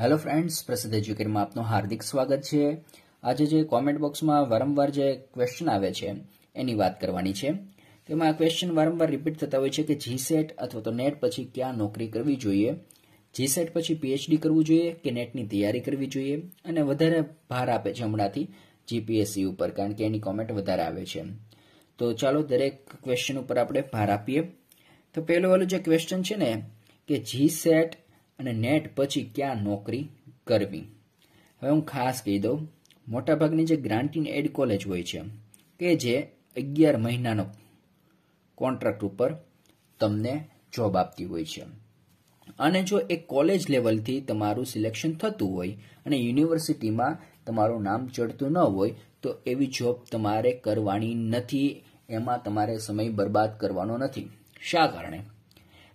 hello friends પ્રસિદ્ધ એજ્યુકેટમાં આપનું હાર્દિક સ્વાગત છે આજે જે કોમેન્ટ બોક્સમાં વારંવાર જે ક્વેશ્ચન આવે છે એની વાત કરવાની છે તેમાં આ ક્વેશ્ચન વારંવાર રિપીટ થતા હોય છે કે જીસેટ અથવા તો નેટ પછી ક્યાં નોકરી કરવી જોઈએ જીસેટ પછી પીએચડી કરવું જોઈએ કે નેટની તૈયારી કરવી જોઈએ અને વધારે ભાર આપે છે હમણાંથી જીપીએસસી ઉપર કારણ કે એની કોમેન્ટ વધારે આવે છે તો ચાલો દરેક ક્વેશ્ચન ઉપર આપણે ભાર આપીએ તો પહેલું વાલું જે ક્વેશ્ચન છે ને કે જીસેટ અને નેટ પછી ક્યાં નોકરી કરવી હવે હું ખાસ કહી દઉં મોટાભાગની જે ગ્રાન્ટીન એડ કોલેજ હોય છે કે જે અગિયાર મહિનાનો કોન્ટ્રાક્ટ ઉપર તમને જોબ આપતી હોય છે અને જો એ કોલેજ લેવલથી તમારું સિલેક્શન થતું હોય અને યુનિવર્સિટીમાં તમારું નામ ચડતું ન હોય તો એવી જોબ તમારે કરવાની નથી એમાં તમારે સમય બરબાદ કરવાનો નથી શા કારણે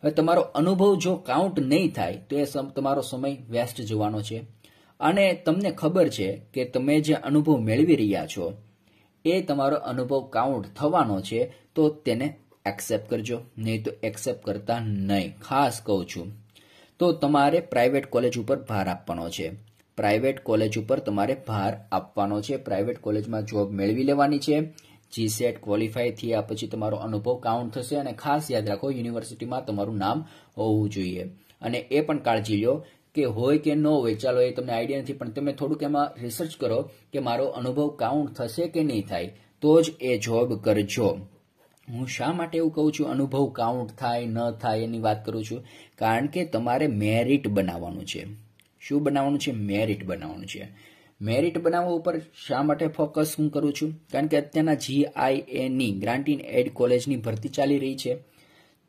હવે તમારો અનુભવ જો કાઉન્ટ નહીં થાય તો એ તમારો સમય વેસ્ટ જવાનો છે અને તમને ખબર છે કે તમે જે અનુભવ મેળવી રહ્યા છો એ તમારો અનુભવ કાઉન્ટ થવાનો છે તો તેને એક્સેપ્ટ કરજો નહીં તો એક્સેપ્ટ કરતા નહીં ખાસ કહું છું તો તમારે પ્રાઇવેટ કોલેજ ઉપર ભાર આપવાનો છે પ્રાઇવેટ કોલેજ ઉપર તમારે ભાર આપવાનો છે પ્રાઇવેટ કોલેજમાં જોબ મેળવી લેવાની છે જી સેટ ક્વોલિફાય થયા પછી તમારો અનુભવ કાઉન્ટ થશે અને ખાસ યાદ રાખો યુનિવર્સિટીમાં તમારું નામ હોવું જોઈએ અને એ પણ કાળજી લો કે હોય કે ન હોય ચાલો એ તમને આઈડિયા નથી પણ તમે થોડુંક એમાં રિસર્ચ કરો કે મારો અનુભવ કાઉન્ટ થશે કે નહીં થાય તો જ એ જોબ કરજો હું શા માટે એવું કહું છું અનુભવ કાઉન્ટ થાય ન થાય એની વાત કરું છું કારણ કે તમારે મેરિટ બનાવવાનું છે શું બનાવવાનું છે મેરિટ બનાવવાનું છે મેરિટ બનાવવા ઉપર શા માટે ફોકસ હું કરું છું કારણ કે અત્યારના જીઆઈએની ગ્રાન્ટ ઇન એડ કોલેજની ભરતી ચાલી રહી છે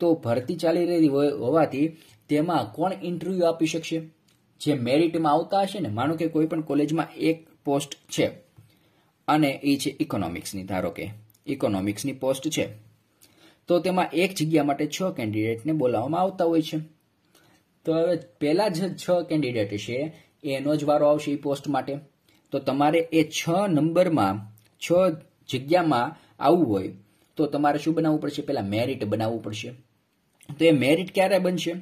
તો ભરતી ચાલી રહી હોવાથી તેમાં કોણ ઇન્ટરવ્યૂ આપી શકશે જે મેરિટમાં આવતા હશે ને માનો કે કોઈ પણ કોલેજમાં એક પોસ્ટ છે અને એ છે ઇકોનોમિક્સની ધારો કે ઇકોનોમિક્સની પોસ્ટ છે તો તેમાં એક જગ્યા માટે છ કેન્ડિડેટને બોલાવવામાં આવતા હોય છે તો હવે પહેલા જ છ કેન્ડિડેટ છે એનો જ વારો આવશે એ પોસ્ટ માટે તો તમારે એ છ નંબરમાં છ જગ્યામાં આવવું હોય તો તમારે શું બનાવવું પડશે પહેલાં મેરિટ બનાવવું પડશે તો એ મેરિટ ક્યારે બનશે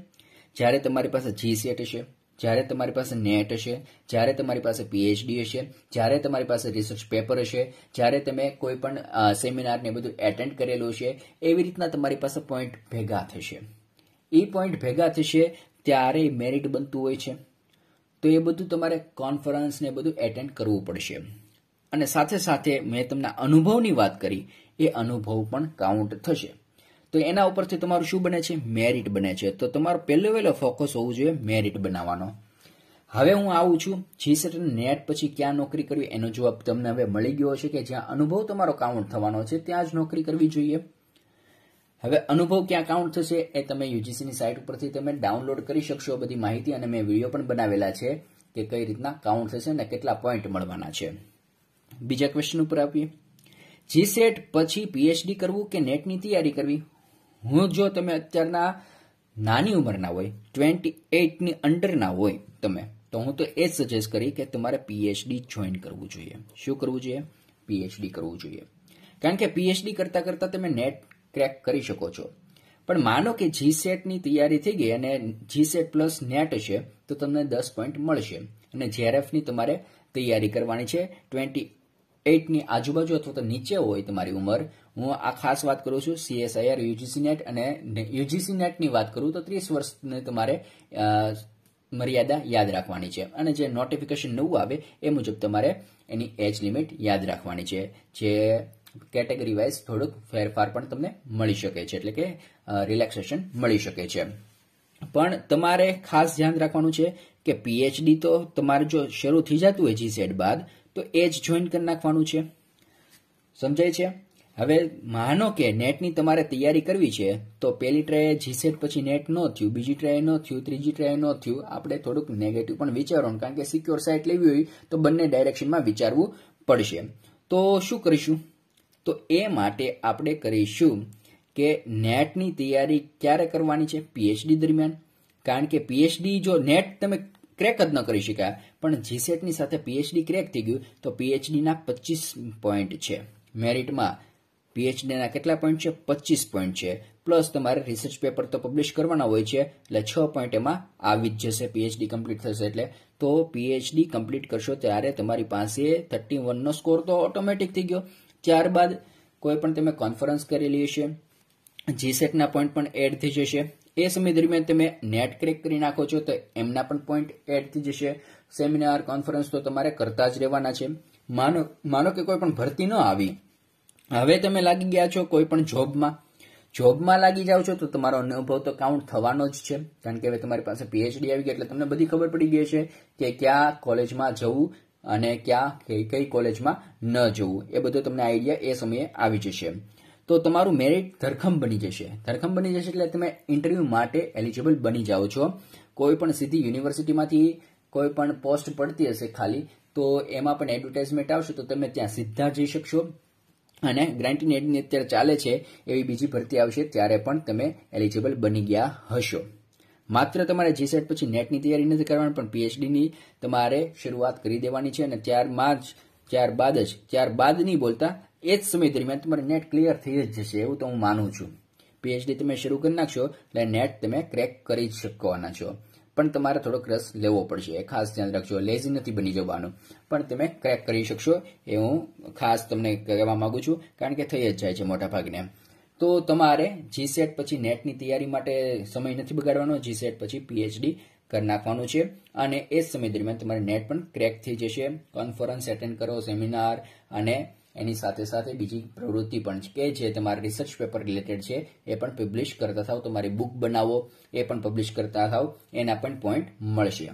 જ્યારે તમારી પાસે જી સેટ હશે જ્યારે તમારી પાસે નેટ હશે જ્યારે તમારી પાસે પીએચડી હશે જ્યારે તમારી પાસે રિસર્ચ પેપર હશે જ્યારે તમે કોઈ પણ સેમિનારને બધું એટેન્ડ કરેલું છે એવી રીતના તમારી પાસે પોઈન્ટ ભેગા થશે એ પોઈન્ટ ભેગા થશે ત્યારે મેરિટ બનતું હોય છે તો એ બધું તમારે કોન્ફરન્સ ને બધું એટેન્ડ કરવું પડશે અને સાથે સાથે મેં તમને અનુભવની વાત કરી એ અનુભવ પણ કાઉન્ટ થશે તો એના ઉપરથી તમારું શું બને છે મેરિટ બને છે તો તમારો પહેલો વહેલો ફોકસ હોવું જોઈએ મેરિટ બનાવવાનો હવે હું આવું છું જી સેટન નેટ પછી ક્યાં નોકરી કરવી એનો જવાબ તમને હવે મળી ગયો છે કે જ્યાં અનુભવ તમારો કાઉન્ટ થવાનો છે ત્યાં જ નોકરી કરવી જોઈએ હવે અનુભવ ક્યાં કાઉન્ટ થશે એ તમે યુજીસીની સાઇટ ઉપરથી તમે ડાઉનલોડ કરી શકશો બધી માહિતી અને મેં વિડીયો પણ બનાવેલા છે કે કઈ રીતના કાઉન્ટ થશે અને કેટલા પોઈન્ટ મળવાના છે બીજા ક્વેશ્ચન ઉપર આપીએ જી સેટ પછી પીએચડી કરવું કે નેટની તૈયારી કરવી હું જો તમે અત્યારના નાની ઉંમરના હોય ટ્વેન્ટી એટની અંડરના હોય તમે તો હું તો એ જ સજેસ્ટ કરી કે તમારે પીએચડી જોઈન કરવું જોઈએ શું કરવું જોઈએ પીએચડી કરવું જોઈએ કારણ કે પીએચડી કરતાં કરતાં તમે નેટ ક્રેક કરી શકો છો પણ માનો કે જી સેટની તૈયારી થઈ ગઈ અને જી સેટ પ્લસ નેટ છે તો તમને દસ પોઈન્ટ મળશે અને જીઆરએફની તમારે તૈયારી કરવાની છે ટ્વેન્ટી એઇટની આજુબાજુ અથવા તો નીચે હોય તમારી ઉંમર હું આ ખાસ વાત કરું છું સીએસઆઈઆર યુજીસી નેટ અને યુજીસી નેટની વાત કરું તો ત્રીસ વર્ષને તમારે મર્યાદા યાદ રાખવાની છે અને જે નોટિફિકેશન નવું આવે એ મુજબ તમારે એની એજ લિમિટ યાદ રાખવાની છે જે કેટેગરી વાઇઝ થોડુંક ફેરફાર પણ તમને મળી શકે છે એટલે કે રિલેક્સેશન મળી શકે છે પણ તમારે ખાસ ધ્યાન રાખવાનું છે કે પીએચડી તો તમારે જો શરૂ થઈ જતું હોય જીસેડ બાદ તો એ જ જોઈન કરી નાખવાનું છે સમજાય છે હવે માનો કે નેટની તમારે તૈયારી કરવી છે તો પહેલી ટ્રાય જીસેટ પછી નેટ ન થયું બીજી ટ્રાય ન થયું ત્રીજી ટ્રાય ન થયું આપણે થોડુંક નેગેટિવ પણ વિચારવાનું કારણ કે સિક્યોર સાઇટ લેવી હોય તો બંને ડાયરેક્શનમાં વિચારવું પડશે તો શું કરીશું તો એ માટે આપણે કરીશું કે નેટની તૈયારી ક્યારે કરવાની છે પીએચડી દરમિયાન કારણ કે પીએચડી જો નેટ તમે ક્રેક જ ન કરી શક્યા પણ જીસેટની સાથે પીએચડી ક્રેક થઈ ગયું તો પીએચડીના પચીસ પોઈન્ટ છે મેરિટમાં પીએચડીના કેટલા પોઈન્ટ છે પચીસ પોઈન્ટ છે પ્લસ તમારે રિસર્ચ પેપર તો પબ્લિશ કરવાના હોય છે એટલે છ પોઈન્ટ એમાં આવી જ જશે પીએચડી કમ્પ્લીટ થશે એટલે તો પીએચડી કમ્પ્લીટ કરશો ત્યારે તમારી પાસે થર્ટી વનનો સ્કોર તો ઓટોમેટિક થઈ ગયો ત્યારબાદ કોઈ પણ તમે કોન્ફરન્સ કરેલી હશે જીસેટના પોઈન્ટ પણ એડ થઈ જશે એ સમય દરમિયાન તમે નેટ ક્રેક કરી નાખો છો તો એમના પણ પોઈન્ટ એડ થઈ જશે સેમિનાર કોન્ફરન્સ તો તમારે કરતા જ રહેવાના છે માનો માનો કે કોઈ પણ ભરતી ન આવી હવે તમે લાગી ગયા છો કોઈ પણ જોબમાં જોબમાં લાગી જાઓ છો તો તમારો અનુભવ તો કાઉન્ટ થવાનો જ છે કારણ કે હવે તમારી પાસે પીએચડી આવી ગઈ એટલે તમને બધી ખબર પડી ગઈ છે કે કયા કોલેજમાં જવું અને ક્યાં કઈ કઈ કોલેજમાં ન જવું એ બધો તમને આઈડિયા એ સમયે આવી જશે તો તમારું મેરિટ ધરખમ બની જશે ધરખમ બની જશે એટલે તમે ઇન્ટરવ્યૂ માટે એલિજિબલ બની જાઓ છો કોઈ પણ સીધી યુનિવર્સિટીમાંથી કોઈ પણ પોસ્ટ પડતી હશે ખાલી તો એમાં પણ એડવર્ટાઇઝમેન્ટ આવશે તો તમે ત્યાં સીધા જઈ શકશો અને ગ્રાન્ટીન એડની અત્યારે ચાલે છે એવી બીજી ભરતી આવશે ત્યારે પણ તમે એલિજિબલ બની ગયા હશો માત્ર તમારે જીસેટ પછી નેટની તૈયારી નથી કરવાની પણ પીએચડીની તમારે શરૂઆત કરી દેવાની છે અને ત્યારમાં જ ત્યારબાદ જ ત્યારબાદ નહીં બોલતા એ જ સમય દરમિયાન તમારે નેટ ક્લિયર થઈ જ જશે એવું તો હું માનું છું પીએચડી તમે શરૂ કરી નાખશો એટલે નેટ તમે ક્રેક કરી જ શકવાના છો પણ તમારે થોડોક રસ લેવો પડશે એ ખાસ ધ્યાન રાખજો લેઝી નથી બની જવાનું પણ તમે ક્રેક કરી શકશો એ હું ખાસ તમને કહેવા માંગુ છું કારણ કે થઈ જ જાય છે મોટાભાગને તો તમારે જીસેટ પછી નેટની તૈયારી માટે સમય નથી બગાડવાનો જીસેટ પછી પીએચડી કરી નાખવાનું છે અને એ સમય દરમિયાન તમારે નેટ પણ ક્રેક થઈ જશે કોન્ફરન્સ એટેન્ડ કરો સેમિનાર અને એની સાથે સાથે બીજી પ્રવૃત્તિ પણ કે જે તમારા રિસર્ચ પેપર રિલેટેડ છે એ પણ પબ્લિશ કરતા થાવ તમારી બુક બનાવો એ પણ પબ્લિશ કરતા થાવ એના પણ પોઈન્ટ મળશે